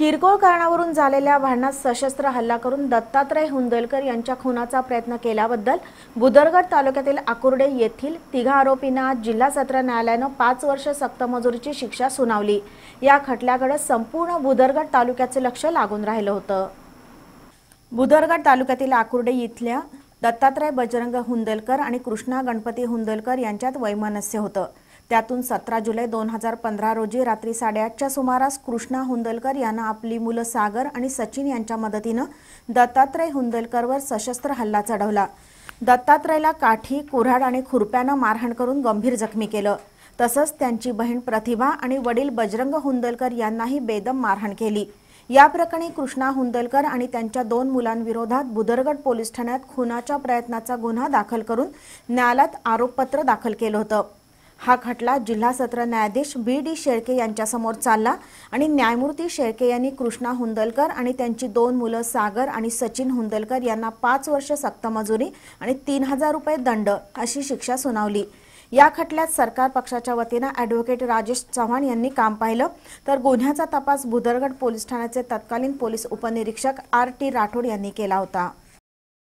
किरकोळ कारणावरून झालेल्या भांडणात सशस्त्र हल्ला करून दत्तात्रय हुंदलकर यांच्या खुनाचा प्रयत्न केल्याबद्दल बुदरगड तालुक्यातील आकुर्डे येथील तिघा आरोपींना जिल्हा सत्र न्यायालयानं पाच वर्ष सक्तमजुरीची शिक्षा सुनावली या खटल्याकडे संपूर्ण बुदरगड तालुक्याचे लक्ष लागून राहिलं होतं बुदरगड तालुक्यातील आकुर्डे इथल्या दत्तात्रय बजरंग हुंदलकर आणि कृष्णा गणपती हुंदलकर यांच्यात वैमनस्य होतं त्यातून सतरा जुलै दोन हजार पंधरा रोजी रात्री साडेआठच्या सुमारास कृष्णा हुंदलकर यांना आपली मुलं सागर आणि सचिन यांच्या मदतीनं दत्तात्रय हुंदलकरवर सशस्त्र हल्ला चढवला दत्तात्रयला काठी कुऱ्हाड आणि खुरप्यानं मारहाण करून गंभीर जखमी केलं तसंच त्यांची बहीण प्रतिभा आणि वडील बजरंग हुंदलकर यांनाही बेदम मारहाण केली या प्रकरणी कृष्णा हुंदलकर आणि त्यांच्या दोन मुलांविरोधात बुधरगड पोलीस ठाण्यात खुनाच्या प्रयत्नाचा गुन्हा दाखल करून न्यायालयात आरोपपत्र दाखल केलं होतं हा खटला जिल्हा सत्र न्यायाधीश बी डी शेळके यांच्यासमोर चालला आणि न्यायमूर्ती शेळके यांनी कृष्णा हुंदलकर आणि त्यांची दोन मुलं सागर आणि सचिन हुंदलकर यांना पाच वर्ष सक्तमजुरी आणि तीन हजार रुपये दंड अशी शिक्षा सुनावली या खटल्यात सरकार पक्षाच्या वतीनं ॲडव्होकेट राजेश चव्हाण यांनी काम पाहिलं तर गुन्ह्याचा तपास भुदरगड पोलीस ठाण्याचे तत्कालीन पोलीस उपनिरीक्षक आर टी राठोड यांनी केला होता